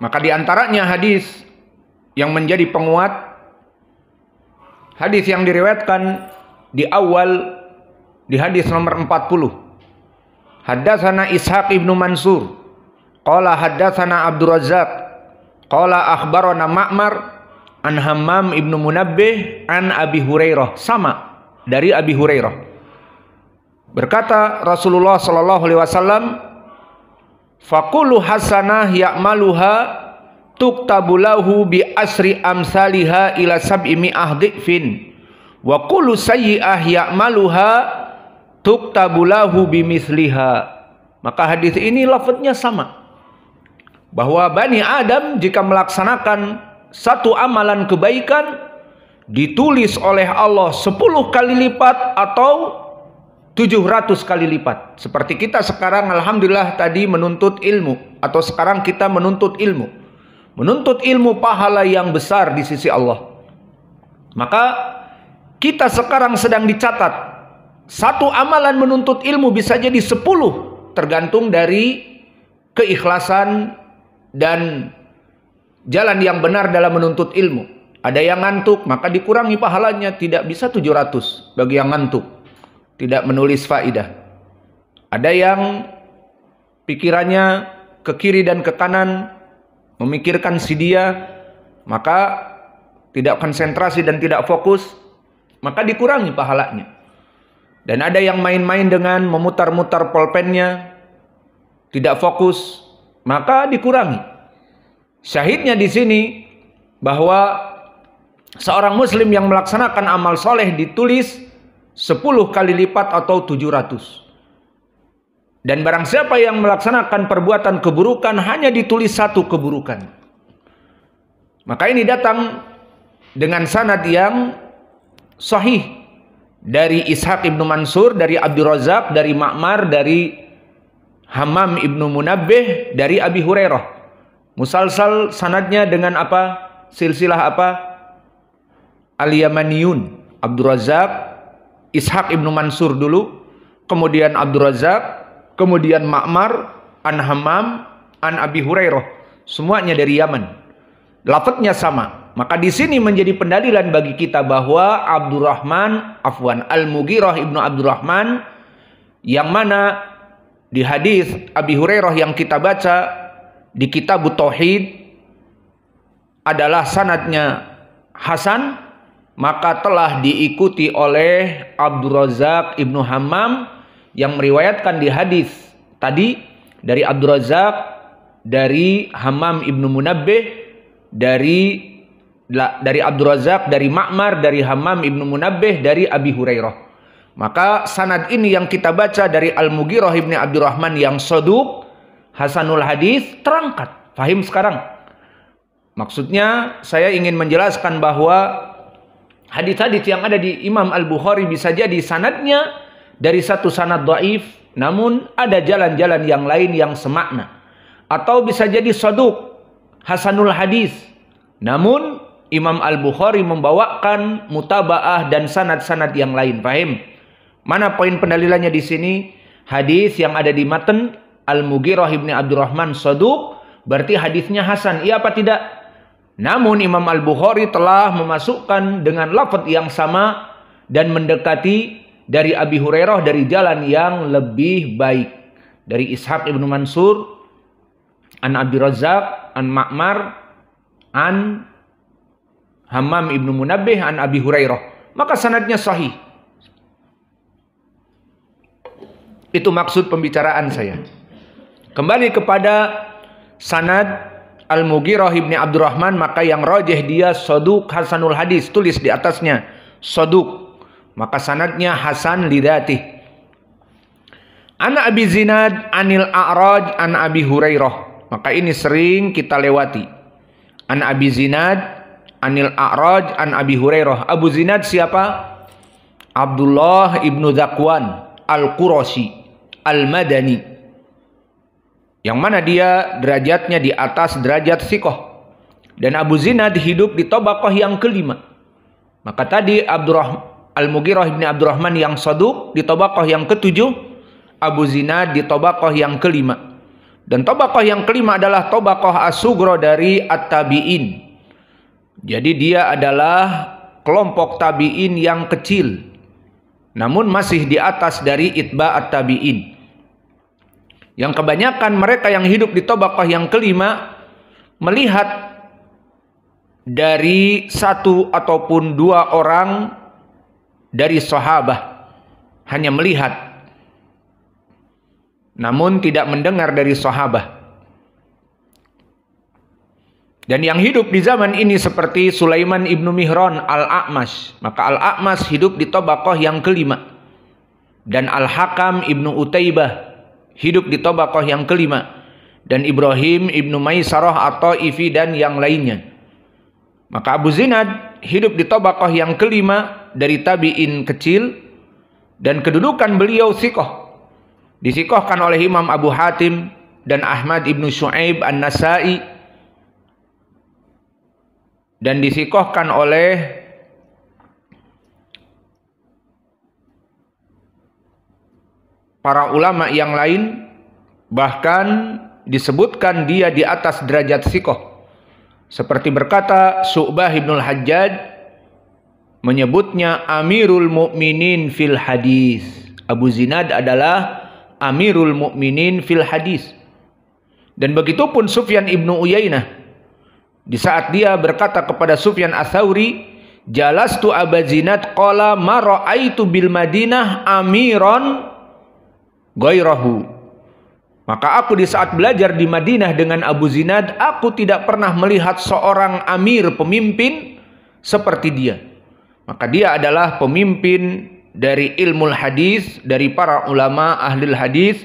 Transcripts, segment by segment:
Maka di antaranya hadis yang menjadi penguat hadis yang diriwayatkan di awal di hadis nomor 40. Haddatsana Ishaq ibnu Mansur qala haddatsana Abdul Razzaq qala akhbarana Ma'mar an Hammam ibnu Munabbih an Abi Hurairah sama dari Abi Hurairah. Berkata Rasulullah sallallahu alaihi wasallam Fakulu hasanah ya'maluha tuktabulahu bi asri amsaliha ila sab'i mi'ah di'fin. Wa kulu sayyi'ah ya'maluha tuktabulahu bi misliha. Maka hadis ini lafadznya sama. Bahwa Bani Adam jika melaksanakan satu amalan kebaikan ditulis oleh Allah 10 kali lipat atau 700 kali lipat. Seperti kita sekarang alhamdulillah tadi menuntut ilmu atau sekarang kita menuntut ilmu. Menuntut ilmu pahala yang besar di sisi Allah. Maka kita sekarang sedang dicatat satu amalan menuntut ilmu bisa jadi 10 tergantung dari keikhlasan dan jalan yang benar dalam menuntut ilmu. Ada yang ngantuk, maka dikurangi pahalanya tidak bisa 700 bagi yang ngantuk tidak menulis faidah. Ada yang pikirannya ke kiri dan ke kanan memikirkan si dia, maka tidak konsentrasi dan tidak fokus, maka dikurangi pahalanya. Dan ada yang main-main dengan memutar-mutar polpennya, tidak fokus, maka dikurangi. Syahidnya di sini bahwa seorang muslim yang melaksanakan amal soleh ditulis 10 kali lipat atau 700. Dan barang siapa yang melaksanakan perbuatan keburukan hanya ditulis satu keburukan. Maka ini datang dengan sanad yang sahih dari Ishaq ibnu Mansur, dari Abdul Razak, dari Makmar dari Hamam ibnu Munabbih, dari Abi Hurairah. Musalsal sanadnya dengan apa? Silsilah apa? Al-Yamaniyun, Abdul Razak, Ishaq ibnu Mansur dulu, kemudian Abdul Razak, kemudian Makmar, An Hamam, An Abi Hurairah. Semuanya dari Yaman. Lafetnya sama. Maka di sini menjadi pendalilan bagi kita bahwa Abdurrahman Afwan al Mugirah ibnu Abdurrahman yang mana di hadis Abi Hurairah yang kita baca di kitab Tauhid adalah sanatnya Hasan maka telah diikuti oleh Abdul Razak Ibnu Hammam yang meriwayatkan di hadis tadi dari Abdul Razak dari Hammam Ibnu Munabbih dari dari Abdul Razak dari Makmar dari Hammam Ibnu Munabbih dari Abi Hurairah maka sanad ini yang kita baca dari Al-Mughirah Ibnu Abdurrahman yang soduk Hasanul Hadis terangkat fahim sekarang maksudnya saya ingin menjelaskan bahwa hadis-hadis yang ada di Imam Al-Bukhari bisa jadi sanadnya dari satu sanad dhaif namun ada jalan-jalan yang lain yang semakna atau bisa jadi soduk hasanul hadis namun Imam Al-Bukhari membawakan mutabaah dan sanad-sanad yang lain paham mana poin pendalilannya di sini hadis yang ada di matan Al-Mughirah ibni Abdurrahman soduk berarti hadisnya hasan iya apa tidak namun Imam Al-Bukhari telah memasukkan dengan lafad yang sama dan mendekati dari Abi Hurairah dari jalan yang lebih baik. Dari Ishaq ibnu Mansur, An Abi Razak, An Ma'mar, An Hamam ibnu Munabih, An Abi Hurairah. Maka sanadnya sahih. Itu maksud pembicaraan saya. Kembali kepada sanad al mugirah ibni Abdurrahman maka yang rojeh dia soduk Hasanul Hadis tulis di atasnya soduk maka sanadnya Hasan lidati Anak Abi Zinad Anil A'raj An Abi Hurairah maka ini sering kita lewati anak Abi Zinad Anil A'raj An Abi Hurairah Abu Zinad siapa? Abdullah ibnu Zakwan Al-Qurashi Al-Madani yang mana dia derajatnya di atas derajat sikoh. Dan Abu Zinad hidup di tobakoh yang kelima. Maka tadi Abdurrahman al mugirah bin Abdurrahman yang saduk di tobakoh yang ketujuh. Abu Zinad di tobakoh yang kelima. Dan tobakoh yang kelima adalah tobakoh asugro dari At-Tabi'in. Jadi dia adalah kelompok tabi'in yang kecil. Namun masih di atas dari itba at-tabi'in. Yang kebanyakan mereka yang hidup di tobakoh yang kelima melihat dari satu ataupun dua orang dari sahabah hanya melihat namun tidak mendengar dari sahabah Dan yang hidup di zaman ini seperti Sulaiman ibnu Mihron al Akmas Maka al Akmas hidup di Tobakoh yang kelima. Dan al-Hakam ibnu Utaibah hidup di tobaqoh yang kelima dan Ibrahim ibnu Maisarah atau Ifi dan yang lainnya. Maka Abu Zinad hidup di tobaqoh yang kelima dari tabi'in kecil dan kedudukan beliau sikoh. Disikohkan oleh Imam Abu Hatim dan Ahmad ibnu Shu'aib an-Nasai dan disikohkan oleh para ulama yang lain bahkan disebutkan dia di atas derajat sikoh seperti berkata Su'bah ibnul Hajjaj menyebutnya Amirul Mukminin fil hadis Abu Zinad adalah Amirul Mukminin fil hadis dan pun Sufyan ibnu Uyainah di saat dia berkata kepada Sufyan Jalas Jalastu Abazinat qala kala maro'aitu bil Madinah amiron Goyrohu. Maka aku di saat belajar di Madinah dengan Abu Zinad, aku tidak pernah melihat seorang amir pemimpin seperti dia. Maka dia adalah pemimpin dari ilmu hadis, dari para ulama ahli hadis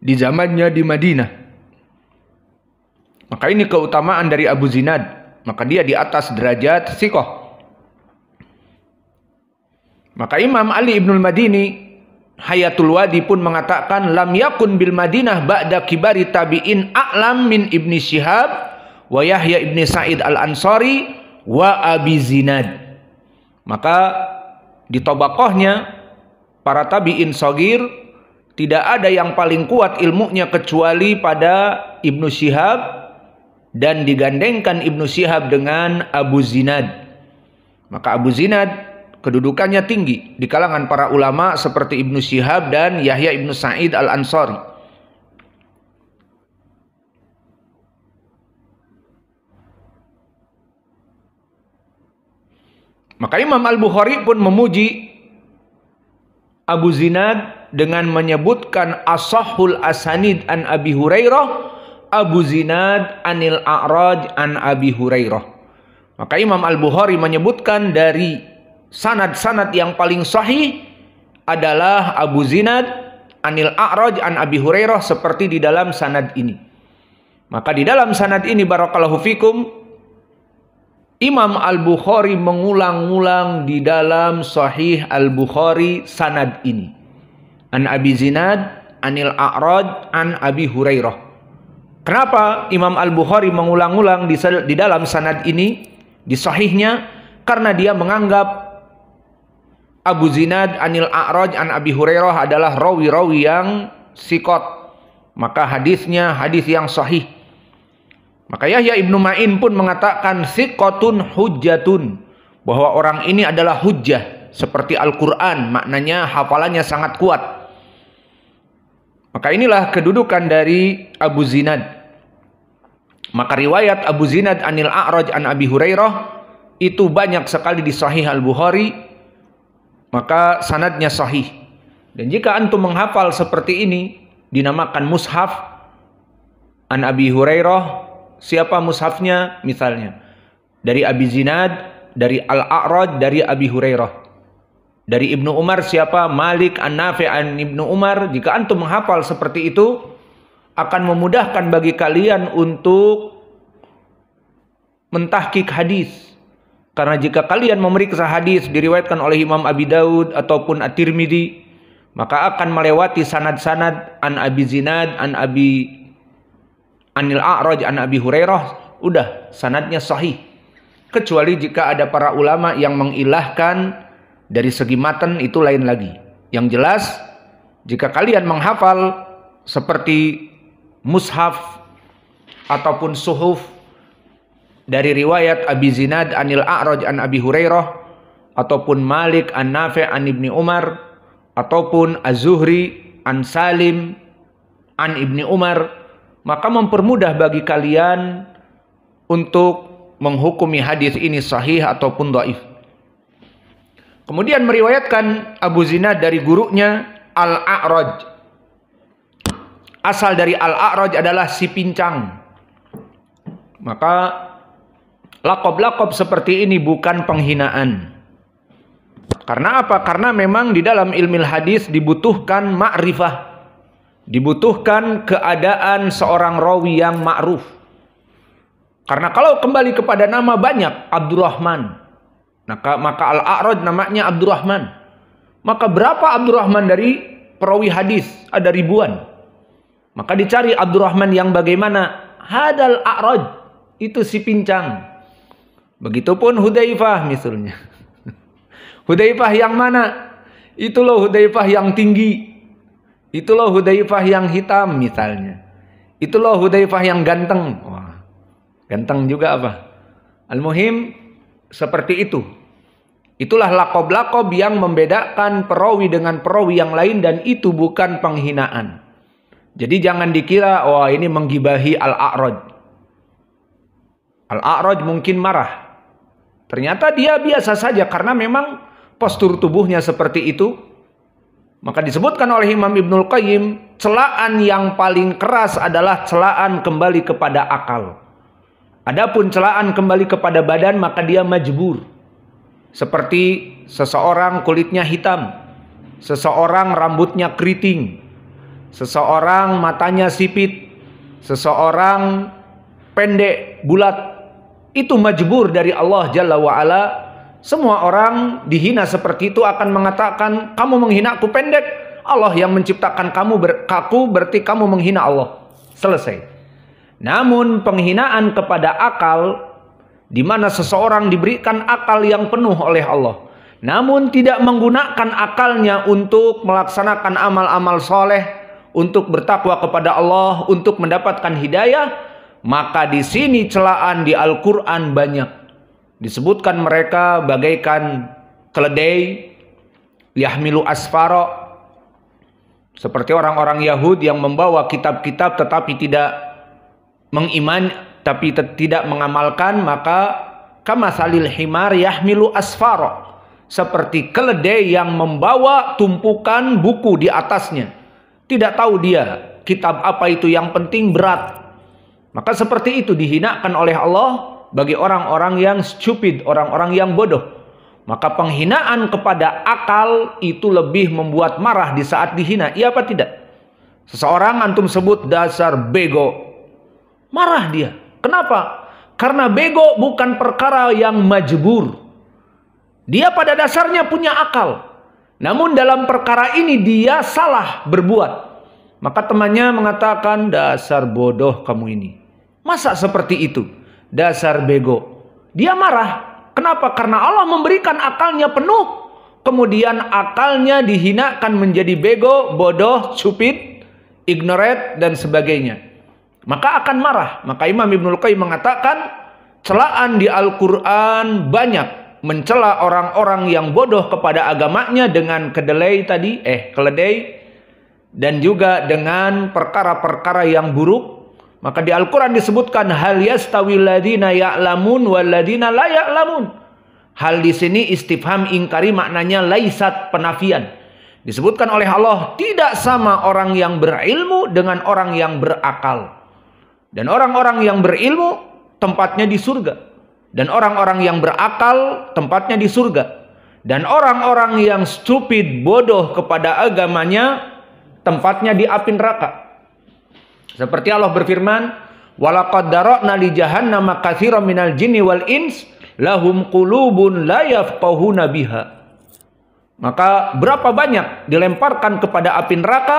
di zamannya di Madinah. Maka ini keutamaan dari Abu Zinad. Maka dia di atas derajat sikoh. Maka Imam Ali Ibnul Madini Hayatul Wadi pun mengatakan lam yakun bil Madinah ba'da kibari tabi'in a'lam min Ibni Syihab wa Yahya Ibni Sa'id Al-Ansari wa Abi Zinad. Maka di tobaqohnya para tabi'in sogir tidak ada yang paling kuat ilmunya kecuali pada Ibnu Syihab dan digandengkan Ibnu Syihab dengan Abu Zinad. Maka Abu Zinad Kedudukannya tinggi di kalangan para ulama seperti Ibnu Syihab dan Yahya Ibnu Sa'id Al-Ansari. Maka Imam Al-Bukhari pun memuji Abu Zinad dengan menyebutkan asahul asanid an Abi Hurairah Abu Zinad anil A'raj an Abi Hurairah. Maka Imam Al-Bukhari menyebutkan dari sanad-sanad yang paling sahih adalah Abu Zinad Anil A'raj an Abi Hurairah seperti di dalam sanad ini. Maka di dalam sanad ini barakallahu fikum Imam Al-Bukhari mengulang-ulang di dalam sahih Al-Bukhari sanad ini. An Abi Zinad Anil A'raj an Abi Hurairah. Kenapa Imam Al-Bukhari mengulang-ulang di, di dalam sanad ini di sahihnya karena dia menganggap Abu Zinad Anil A'raj an Abi Hurairah adalah rawi-rawi yang sikot. Maka hadisnya hadis yang sahih. Maka Yahya Ibnu Ma'in pun mengatakan sikotun hujjatun. Bahwa orang ini adalah hujah Seperti Al-Quran. Maknanya hafalannya sangat kuat. Maka inilah kedudukan dari Abu Zinad. Maka riwayat Abu Zinad Anil A'raj an Abi Hurairah. Itu banyak sekali di Sahih Al-Bukhari maka sanadnya sahih. Dan jika antum menghafal seperti ini dinamakan mushaf An Abi Hurairah, siapa mushafnya misalnya? Dari Abi Zinad, dari Al-A'raj, dari Abi Hurairah. Dari Ibnu Umar siapa? Malik An Nafi An Ibnu Umar. Jika antum menghafal seperti itu akan memudahkan bagi kalian untuk mentahkik hadis karena jika kalian memeriksa hadis diriwayatkan oleh Imam Abi Daud ataupun At-Tirmidzi, maka akan melewati sanad-sanad an Abi Zinad, an Abi Anil A'raj, an Abi Hurairah, udah sanadnya sahih. Kecuali jika ada para ulama yang mengilahkan dari segi matan itu lain lagi. Yang jelas, jika kalian menghafal seperti mushaf ataupun suhuf dari riwayat Abi Zinad anil A'raj an Abi Hurairah ataupun Malik an Nafi' an Ibni Umar ataupun Az-Zuhri an Salim an Ibni Umar maka mempermudah bagi kalian untuk menghukumi hadis ini sahih ataupun dhaif. Kemudian meriwayatkan Abu Zinad dari gurunya Al-A'raj. Asal dari Al-A'raj adalah si pincang. Maka Lakob-lakob seperti ini bukan penghinaan. Karena apa? Karena memang di dalam ilmu hadis dibutuhkan ma'rifah. Dibutuhkan keadaan seorang rawi yang ma'ruf. Karena kalau kembali kepada nama banyak, Abdurrahman. Maka, nah, maka Al-A'raj namanya Abdurrahman. Maka berapa Abdurrahman dari perawi hadis? Ada ribuan. Maka dicari Abdurrahman yang bagaimana? Hadal A'raj. Itu si pincang. Begitupun Hudaifah misalnya. Hudaifah yang mana? Itu loh Hudaifah yang tinggi. Itu loh Hudaifah yang hitam misalnya. Itu loh Hudaifah yang ganteng. Wah, ganteng juga apa? Al-Muhim seperti itu. Itulah lakob-lakob yang membedakan perawi dengan perawi yang lain dan itu bukan penghinaan. Jadi jangan dikira, wah oh, ini menggibahi Al-A'raj. Al-A'raj mungkin marah. Ternyata dia biasa saja karena memang postur tubuhnya seperti itu. Maka disebutkan oleh Imam Ibnul Qayyim, celaan yang paling keras adalah celaan kembali kepada akal. Adapun celaan kembali kepada badan maka dia majbur. Seperti seseorang kulitnya hitam, seseorang rambutnya keriting, seseorang matanya sipit, seseorang pendek bulat, itu majbur dari Allah Jalla wa'ala. Semua orang dihina seperti itu akan mengatakan, kamu menghina aku pendek. Allah yang menciptakan kamu berkaku berarti kamu menghina Allah. Selesai. Namun penghinaan kepada akal, di mana seseorang diberikan akal yang penuh oleh Allah. Namun tidak menggunakan akalnya untuk melaksanakan amal-amal soleh, untuk bertakwa kepada Allah, untuk mendapatkan hidayah, maka di sini celaan di Al-Quran banyak. Disebutkan mereka bagaikan keledai, yahmilu asfaro, seperti orang-orang Yahudi yang membawa kitab-kitab tetapi tidak mengiman, tapi tidak mengamalkan, maka kama salil himar yahmilu asfaro. Seperti keledai yang membawa tumpukan buku di atasnya. Tidak tahu dia kitab apa itu yang penting berat maka seperti itu dihinakan oleh Allah bagi orang-orang yang stupid, orang-orang yang bodoh. Maka penghinaan kepada akal itu lebih membuat marah di saat dihina. Iya apa tidak? Seseorang antum sebut dasar bego. Marah dia. Kenapa? Karena bego bukan perkara yang majbur. Dia pada dasarnya punya akal. Namun dalam perkara ini dia salah berbuat. Maka temannya mengatakan dasar bodoh kamu ini. Masa seperti itu? Dasar bego. Dia marah. Kenapa? Karena Allah memberikan akalnya penuh. Kemudian akalnya dihinakan menjadi bego, bodoh, cupid, ignorant, dan sebagainya. Maka akan marah. Maka Imam Ibnul Qayyim mengatakan, celaan di Al-Quran banyak. Mencela orang-orang yang bodoh kepada agamanya dengan kedelai tadi, eh keledai. Dan juga dengan perkara-perkara yang buruk maka di Al-Quran disebutkan hal yastawi ladina ya'lamun wal la ya'lamun. Hal di sini istifham ingkari maknanya laisat penafian. Disebutkan oleh Allah tidak sama orang yang berilmu dengan orang yang berakal. Dan orang-orang yang berilmu tempatnya di surga. Dan orang-orang yang berakal tempatnya di surga. Dan orang-orang yang stupid bodoh kepada agamanya tempatnya di api neraka. Seperti Allah berfirman, "Walaqad dara'na li jahannama katsiran minal jinni wal ins lahum qulubun la yafqahuna biha." Maka berapa banyak dilemparkan kepada api neraka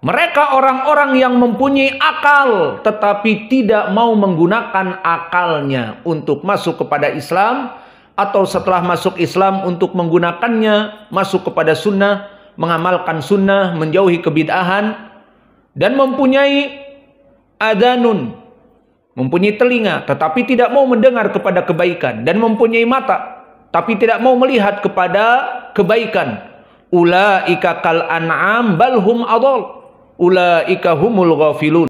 mereka orang-orang yang mempunyai akal tetapi tidak mau menggunakan akalnya untuk masuk kepada Islam atau setelah masuk Islam untuk menggunakannya masuk kepada sunnah, mengamalkan sunnah, menjauhi kebid'ahan dan mempunyai adanun mempunyai telinga tetapi tidak mau mendengar kepada kebaikan dan mempunyai mata tapi tidak mau melihat kepada kebaikan ulaika kal an'am balhum adol. ulaika humul ghafilun